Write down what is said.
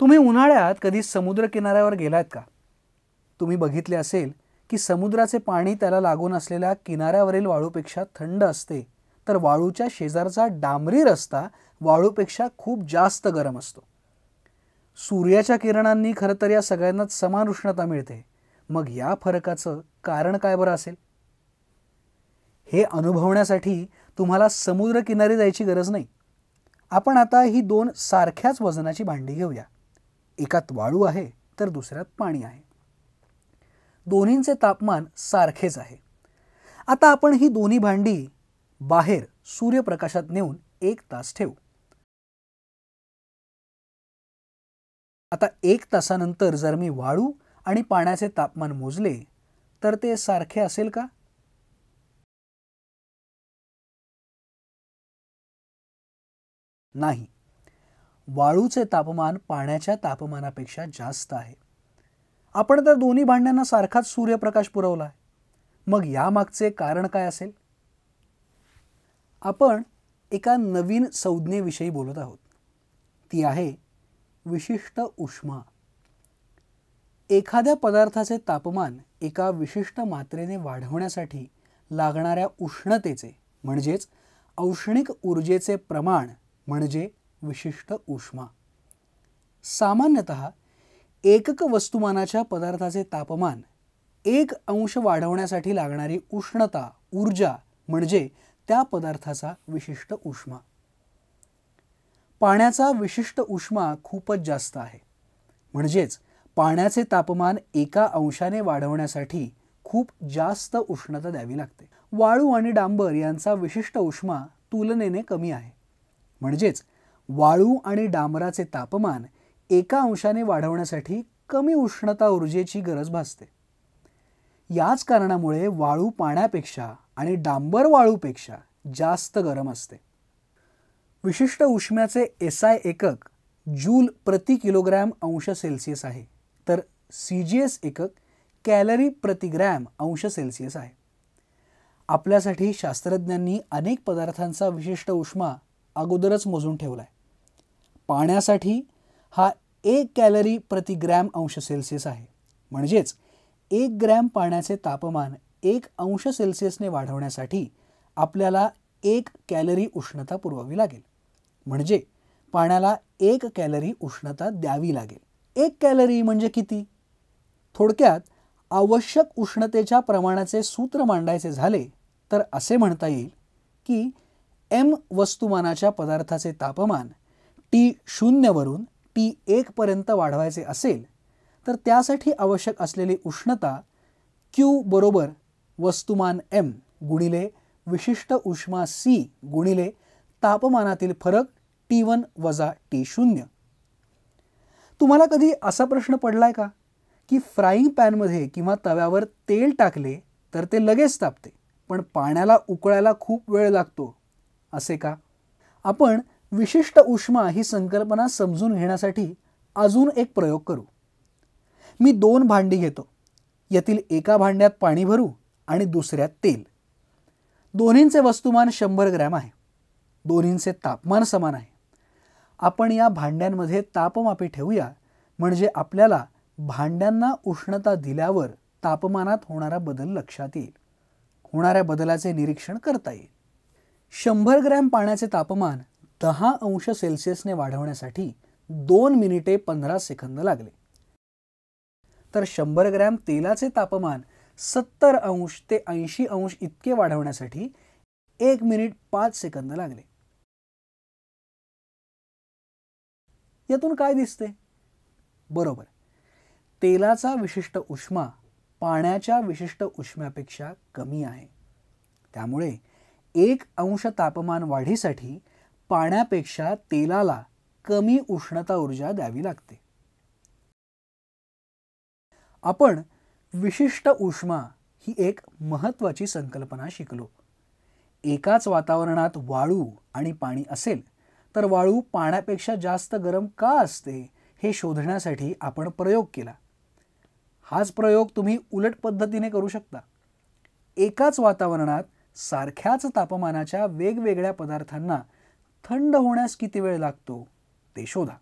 तुम्ही उन्हाळ्यात कधी समुद्रकिनाऱ्यावर गेलात का तुम्ही बघितले असेल की समुद्राचे पाणी त्याला लागून असलेल्या किनाऱ्यावरील वाळूपेक्षा थंड असते तर वाळूच्या शेजारचा डांबरी रस्ता वाळूपेक्षा खूप जास्त गरम असतो सूर्याच्या किरणांनी खरं तर या सगळ्यांनाच समान उष्णता मिळते मग या फरकाचं कारण काय बरं असेल हे अनुभवण्यासाठी तुम्हाला समुद्रकिनारी जायची गरज नाही आपण आता ही दोन सारख्याच वजनाची भांडी घेऊया एकात वाळू आहे तर दुसऱ्यात पाणी आहे दोन्हींचे तापमान सारखेच आहे आता आपण ही दोन्ही भांडी बाहेर सूर्यप्रकाशात नेऊन एक तास ठेवू आता एक तासानंतर जर मी वाळू आणि पाण्याचे तापमान मोजले तर ते सारखे असेल का नाही वाळूचे तापमान पाण्याच्या तापमानापेक्षा जास्त आहे आपण तर दोन्ही भांड्यांना सारखाच सूर्यप्रकाश पुरवला आहे मग यामागचे कारण काय असेल आपण एका नवीन संज्ञेविषयी बोलत आहोत ती आहे विशिष्ट उष्मा एखाद्या पदार्थाचे तापमान एका विशिष्ट मात्रेने वाढवण्यासाठी लागणाऱ्या उष्णतेचे म्हणजेच औष्णिक ऊर्जेचे प्रमाण म्हणजे विशिष्ट उष्मा सामान्यत एकक वस्तुमानाच्या पदार्थाचे तापमान एक अंश वाढवण्यासाठी लागणारी उष्णता ऊर्जा म्हणजे त्या पदार्थाचा विशिष्ट उष्मा पाण्याचा विशिष्ट उष्मा खूपच जास्त आहे म्हणजेच पाण्याचे तापमान एका अंशाने वाढवण्यासाठी खूप जास्त उष्णता द्यावी लागते वाळू आणि डांबर यांचा विशिष्ट उष्मा तुलनेने कमी आहे म्हणजेच वाळू आणि डांबराचे तापमान एका अंशाने वाढवण्यासाठी कमी उष्णता ऊर्जेची गरज भासते याच कारणामुळे वाळू पाण्यापेक्षा आणि डांबर वाळूपेक्षा जास्त गरम असते विशिष्ट उष्म्याचे एस आय एकक जूल प्रति किलोग्रॅम अंश सेल्सिअस आहे तर सी जी एस एकक कॅलरी प्रतिग्रॅम अंश सेल्सिअस आहे आपल्यासाठी शास्त्रज्ञांनी अनेक पदार्थांचा विशिष्ट उष्मा अगोदरच मोजून ठेवला आहे पाण्यासाठी हा एक कॅलरी प्रति ग्रॅम अंश सेल्सिअस आहे म्हणजेच एक ग्रॅम पाण्याचे तापमान एक अंश सेल्सिअसने वाढवण्यासाठी आपल्याला एक कॅलरी उष्णता पुरवावी लागेल म्हणजे पाण्याला एक कॅलरी उष्णता द्यावी लागेल एक कॅलरी म्हणजे किती थोडक्यात आवश्यक उष्णतेच्या प्रमाणाचे सूत्र मांडायचे झाले तर असे म्हणता येईल की एम वस्तुमानाच्या पदार्थाचे तापमान टी शून्यवरून टी एकपर्यंत वाढवायचे असेल तर त्यासाठी आवश्यक असलेली उष्णता क्यू बरोबर वस्तुमान एम गुणिले विशिष्ट उष्मा सी गुणिले तापमानातील फरक टी वन वजा टी शून्य तुम्हाला कधी असा प्रश्न पडलाय का की फ्राईंग पॅनमध्ये किंवा तव्यावर तेल टाकले तर ते लगेच तापते पण पाण्याला उकळायला खूप वेळ लागतो असे का आपण विशिष्ट उष्मा ही संकल्पना समजून घेण्यासाठी अजून एक प्रयोग करू मी दोन भांडी घेतो यातील एका भांड्यात पाणी भरू आणि दुसऱ्यात तेल दोन्हींचे वस्तुमान शंभर ग्रॅम आहे दोन्हींचे तापमान समान आहे आपण या भांड्यांमध्ये तापमापी ठेवूया म्हणजे आपल्याला भांड्यांना उष्णता दिल्यावर तापमानात होणारा बदल लक्षात येईल होणाऱ्या बदलाचे निरीक्षण करता येईल शंभर ग्रॅम पाण्याचे तापमान दहा अंश सेल्सिअसने वाढवण्यासाठी दोन मिनिटे पंधरा सेकंद लागले तर शंभर ग्रॅम तेलाचे तापमान सत्तर अंश ते ऐंशी अंश इतके वाढवण्यासाठी एक मिनिट पाच सेकंद लागले यातून काय दिसते बरोबर तेलाचा विशिष्ट उष्मा पाण्याच्या विशिष्ट उष्म्यापेक्षा कमी आहे त्यामुळे एक अंश तापमान वाढीसाठी पाण्यापेक्षा तेलाला कमी उष्णता ऊर्जा द्यावी लागते आपण विशिष्ट उष्मा ही एक महत्त्वाची संकल्पना शिकलो एकाच वातावरणात वाळू आणि पाणी असेल तर वाळू पाण्यापेक्षा जास्त गरम का असते हे शोधण्यासाठी आपण प्रयोग केला हाच प्रयोग तुम्ही उलट पद्धतीने करू शकता एकाच वातावरणात सारख्याच तापमानाच्या वेगवेगळ्या पदार्थांना थंड होण्यास किती वेळ लागतो ते शोधा